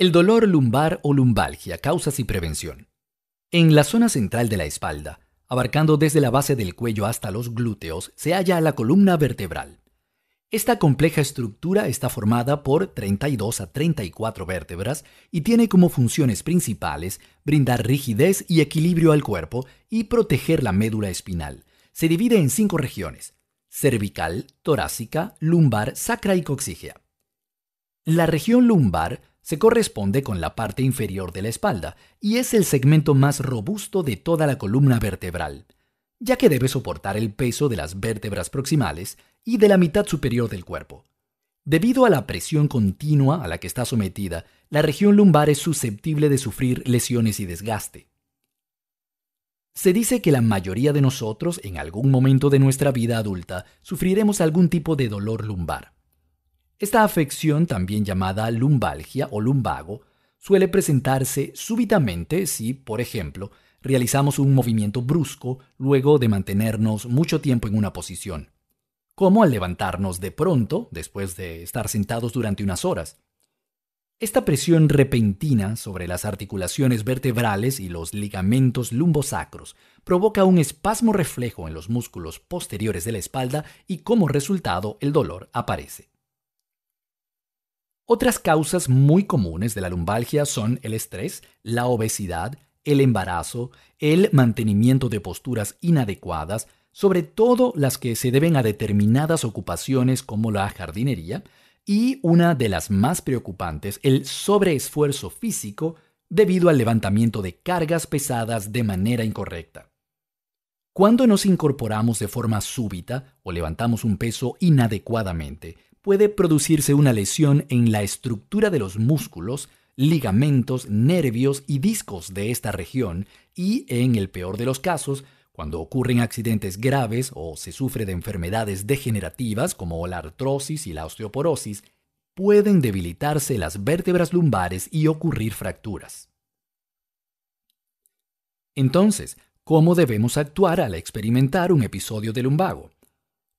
El dolor lumbar o lumbalgia, causas y prevención. En la zona central de la espalda, abarcando desde la base del cuello hasta los glúteos, se halla la columna vertebral. Esta compleja estructura está formada por 32 a 34 vértebras y tiene como funciones principales brindar rigidez y equilibrio al cuerpo y proteger la médula espinal. Se divide en cinco regiones, cervical, torácica, lumbar, sacra y coxígea. La región lumbar se corresponde con la parte inferior de la espalda y es el segmento más robusto de toda la columna vertebral, ya que debe soportar el peso de las vértebras proximales y de la mitad superior del cuerpo. Debido a la presión continua a la que está sometida, la región lumbar es susceptible de sufrir lesiones y desgaste. Se dice que la mayoría de nosotros en algún momento de nuestra vida adulta sufriremos algún tipo de dolor lumbar. Esta afección, también llamada lumbalgia o lumbago, suele presentarse súbitamente si, por ejemplo, realizamos un movimiento brusco luego de mantenernos mucho tiempo en una posición, como al levantarnos de pronto después de estar sentados durante unas horas. Esta presión repentina sobre las articulaciones vertebrales y los ligamentos lumbosacros provoca un espasmo reflejo en los músculos posteriores de la espalda y como resultado el dolor aparece. Otras causas muy comunes de la lumbalgia son el estrés, la obesidad, el embarazo, el mantenimiento de posturas inadecuadas, sobre todo las que se deben a determinadas ocupaciones como la jardinería, y una de las más preocupantes, el sobreesfuerzo físico debido al levantamiento de cargas pesadas de manera incorrecta. Cuando nos incorporamos de forma súbita o levantamos un peso inadecuadamente, puede producirse una lesión en la estructura de los músculos, ligamentos, nervios y discos de esta región y, en el peor de los casos, cuando ocurren accidentes graves o se sufre de enfermedades degenerativas como la artrosis y la osteoporosis, pueden debilitarse las vértebras lumbares y ocurrir fracturas. Entonces, ¿cómo debemos actuar al experimentar un episodio de lumbago?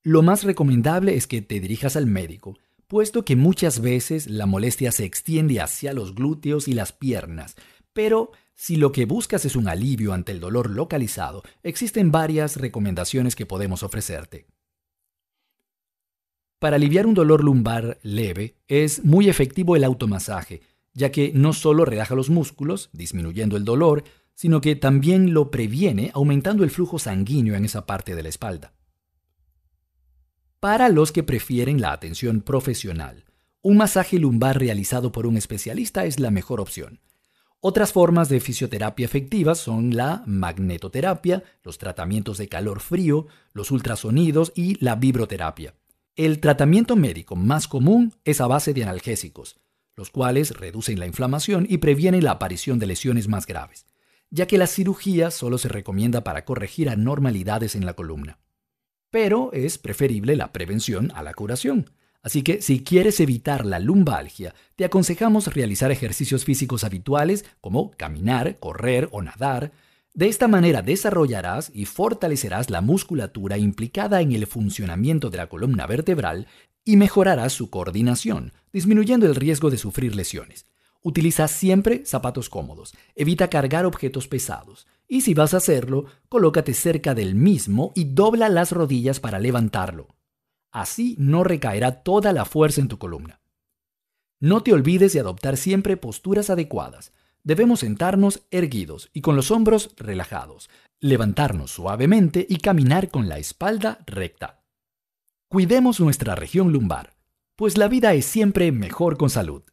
Lo más recomendable es que te dirijas al médico, puesto que muchas veces la molestia se extiende hacia los glúteos y las piernas, pero si lo que buscas es un alivio ante el dolor localizado, existen varias recomendaciones que podemos ofrecerte. Para aliviar un dolor lumbar leve, es muy efectivo el automasaje, ya que no solo relaja los músculos, disminuyendo el dolor, sino que también lo previene aumentando el flujo sanguíneo en esa parte de la espalda. Para los que prefieren la atención profesional, un masaje lumbar realizado por un especialista es la mejor opción. Otras formas de fisioterapia efectivas son la magnetoterapia, los tratamientos de calor frío, los ultrasonidos y la vibroterapia. El tratamiento médico más común es a base de analgésicos, los cuales reducen la inflamación y previenen la aparición de lesiones más graves, ya que la cirugía solo se recomienda para corregir anormalidades en la columna pero es preferible la prevención a la curación. Así que si quieres evitar la lumbalgia, te aconsejamos realizar ejercicios físicos habituales como caminar, correr o nadar. De esta manera desarrollarás y fortalecerás la musculatura implicada en el funcionamiento de la columna vertebral y mejorarás su coordinación, disminuyendo el riesgo de sufrir lesiones. Utiliza siempre zapatos cómodos, evita cargar objetos pesados, y si vas a hacerlo, colócate cerca del mismo y dobla las rodillas para levantarlo. Así no recaerá toda la fuerza en tu columna. No te olvides de adoptar siempre posturas adecuadas. Debemos sentarnos erguidos y con los hombros relajados, levantarnos suavemente y caminar con la espalda recta. Cuidemos nuestra región lumbar, pues la vida es siempre mejor con salud.